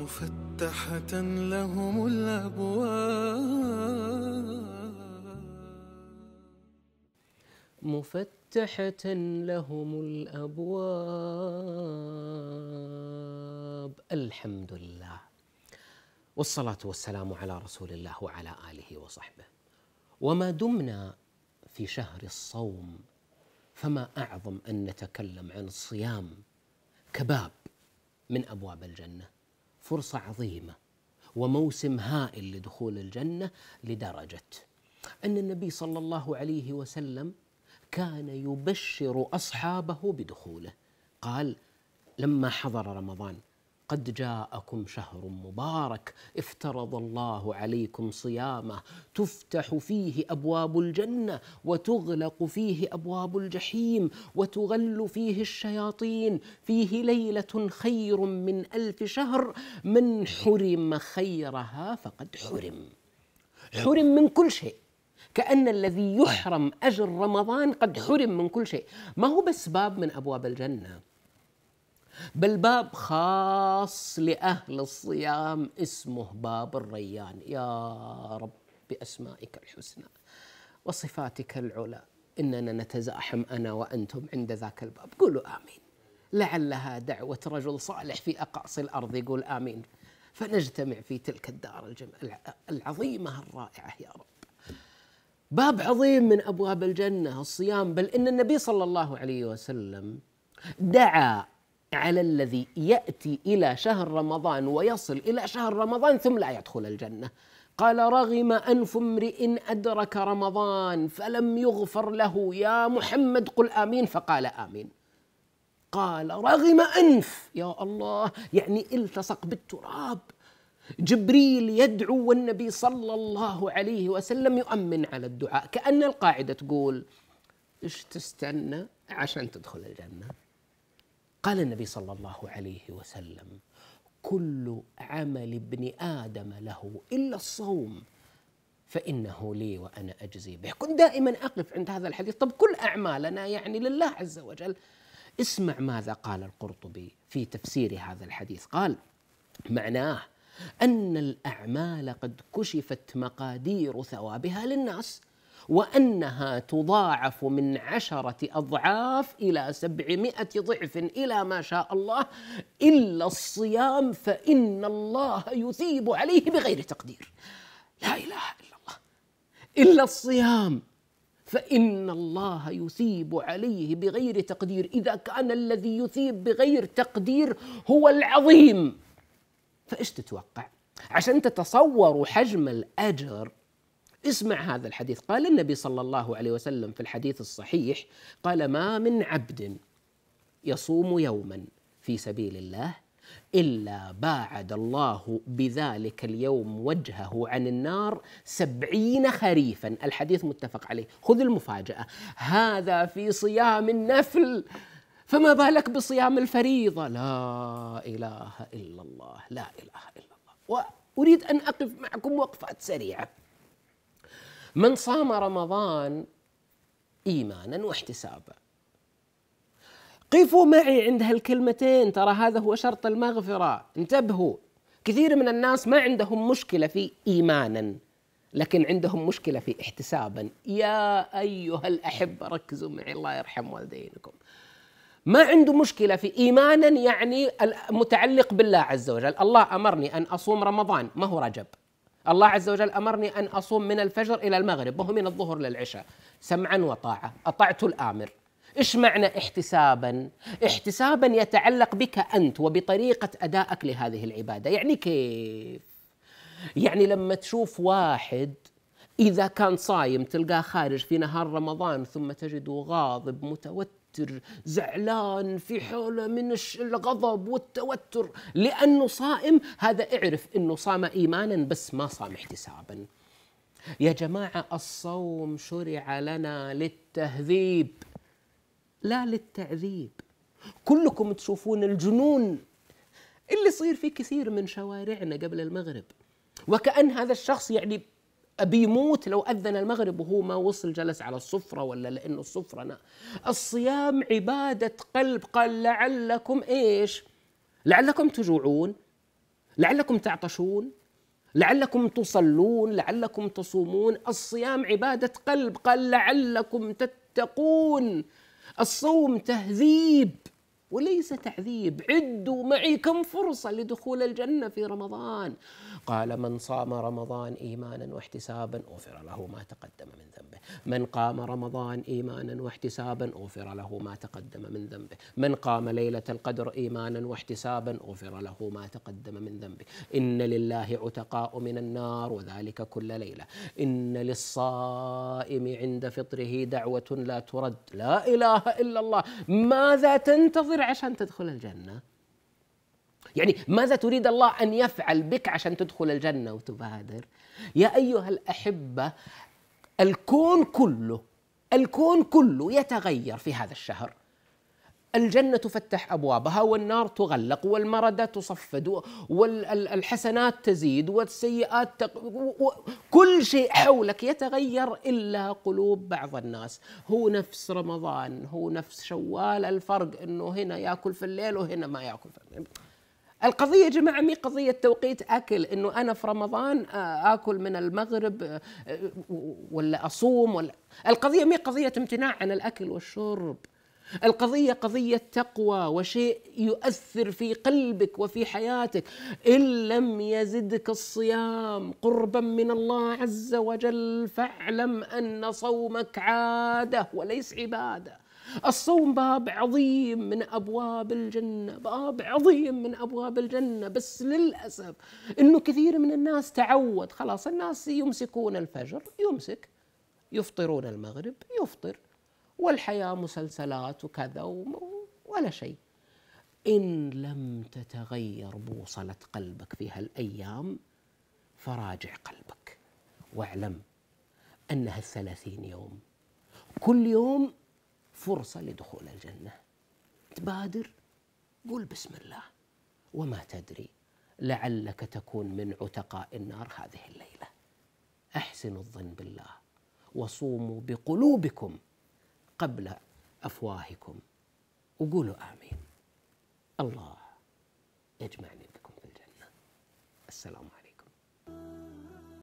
مفتحة لهم الأبواب مفتحة لهم الأبواب الحمد لله والصلاة والسلام على رسول الله وعلى آله وصحبه وما دمنا في شهر الصوم فما أعظم أن نتكلم عن الصيام كباب من أبواب الجنة فرصة عظيمة وموسم هائل لدخول الجنة لدرجة أن النبي صلى الله عليه وسلم كان يبشر أصحابه بدخوله قال لما حضر رمضان قد جاءكم شهر مبارك افترض الله عليكم صيامه تفتح فيه ابواب الجنه وتغلق فيه ابواب الجحيم وتغل فيه الشياطين فيه ليله خير من الف شهر من حرم خيرها فقد حرم حرم من كل شيء كأن الذي يحرم أجر رمضان قد حرم من كل شيء ما هو بس باب من أبواب الجنة بل باب خاص لأهل الصيام اسمه باب الريان يا رب بأسمائك الحسنى وصفاتك العلى إننا نتزاحم أنا وأنتم عند ذاك الباب قولوا آمين لعلها دعوة رجل صالح في أقاصي الأرض يقول آمين فنجتمع في تلك الدار الجم... العظيمة الرائعة يا رب باب عظيم من أبواب الجنة الصيام بل إن النبي صلى الله عليه وسلم دعا على الذي ياتي الى شهر رمضان ويصل الى شهر رمضان ثم لا يدخل الجنه قال رغم انف امرئ ادرك رمضان فلم يغفر له يا محمد قل امين فقال امين قال رغم انف يا الله يعني التصق بالتراب جبريل يدعو والنبي صلى الله عليه وسلم يؤمن على الدعاء كأن القاعدة تقول ايش تستنى عشان تدخل الجنة قال النبي صلى الله عليه وسلم كل عمل ابن ادم له الا الصوم فانه لي وانا اجزي به، كنت دائما اقف عند هذا الحديث، طب كل اعمالنا يعني لله عز وجل. اسمع ماذا قال القرطبي في تفسير هذا الحديث، قال: معناه ان الاعمال قد كشفت مقادير ثوابها للناس، وأنها تضاعف من عشرة أضعاف إلى سبعمائة ضعف إلى ما شاء الله إلا الصيام فإن الله يثيب عليه بغير تقدير لا إله إلا الله إلا الصيام فإن الله يثيب عليه بغير تقدير إذا كان الذي يثيب بغير تقدير هو العظيم فإيش تتوقع؟ عشان تتصوروا حجم الأجر اسمع هذا الحديث قال النبي صلى الله عليه وسلم في الحديث الصحيح قال ما من عبد يصوم يوما في سبيل الله إلا باعد الله بذلك اليوم وجهه عن النار سبعين خريفا الحديث متفق عليه خذ المفاجأة هذا في صيام النفل فما بالك بصيام الفريضة لا إله إلا الله لا إله إلا الله وأريد أن أقف معكم وقفات سريعة من صام رمضان ايمانا واحتسابا قفوا معي عند هالكلمتين ترى هذا هو شرط المغفره انتبهوا كثير من الناس ما عندهم مشكله في ايمانا لكن عندهم مشكله في احتسابا يا ايها الاحبه ركزوا معي الله يرحم والدينكم ما عنده مشكله في ايمانا يعني متعلق بالله عز وجل الله امرني ان اصوم رمضان ما هو رجب الله عز وجل أمرني أن أصوم من الفجر إلى المغرب وهو من الظهر للعشاء سمعا وطاعة أطعت الآمر إيش معنى احتسابا؟ احتسابا يتعلق بك أنت وبطريقة أدائك لهذه العبادة يعني كيف؟ يعني لما تشوف واحد إذا كان صايم تلقاه خارج في نهار رمضان ثم تجده غاضب متوتر متوتر زعلان في حاله من الغضب والتوتر لأنه صائم هذا اعرف أنه صام إيمانا بس ما صام احتسابا يا جماعة الصوم شرع لنا للتهذيب لا للتعذيب كلكم تشوفون الجنون اللي يصير في كثير من شوارعنا قبل المغرب وكأن هذا الشخص يعني بيموت لو أذن المغرب وهو ما وصل جلس على السفرة ولا لأنه الصفرة أنا الصيام عبادة قلب قال لعلكم إيش لعلكم تجوعون لعلكم تعطشون لعلكم تصلون لعلكم تصومون الصيام عبادة قلب قال لعلكم تتقون الصوم تهذيب وليس تعذيب عدوا معي كم فرصة لدخول الجنة في رمضان قال من صام رمضان إيمانا واحتسابا أغفر له ما تقدم من ذنبه من قام رمضان إيمانا واحتسابا أغفر له ما تقدم من ذنبه من قام ليلة القدر إيمانا واحتسابا أغفر له ما تقدم من ذنبه إن لله عتقاء من النار وذلك كل ليلة إن للصائم عند فطره دعوة لا ترد لا إله إلا الله ماذا تنتظر غير عشان تدخل الجنة يعني ماذا تريد الله أن يفعل بك عشان تدخل الجنة وتبادر يا أيها الأحبة الكون كله الكون كله يتغير في هذا الشهر الجنة تفتح أبوابها والنار تغلق والمردة تصفد والحسنات تزيد والسيئات تق... كل شيء حولك يتغير إلا قلوب بعض الناس هو نفس رمضان هو نفس شوال الفرق أنه هنا يأكل في الليل وهنا ما يأكل في الليل القضية يا جماعة مي قضية توقيت أكل إنه أنا في رمضان آه، آكل من المغرب آه، ولا أصوم ولا القضية مي قضية امتناع عن الأكل والشرب القضية قضية تقوى وشيء يؤثر في قلبك وفي حياتك إن لم يزدك الصيام قربا من الله عز وجل فاعلم أن صومك عادة وليس عبادة الصوم باب عظيم من ابواب الجنه، باب عظيم من ابواب الجنه، بس للاسف انه كثير من الناس تعود، خلاص الناس يمسكون الفجر، يمسك، يفطرون المغرب، يفطر، والحياة مسلسلات وكذا ولا شيء إن لم تتغير بوصلة قلبك في هالأيام فراجع قلبك واعلم أنها الثلاثين يوم كل يوم فرصة لدخول الجنة تبادر قول بسم الله وما تدري لعلك تكون من عتقاء النار هذه الليلة أحسنوا الظن بالله وصوموا بقلوبكم قبل أفواهكم وقولوا آمين الله يجمعني بكم في الجنة السلام عليكم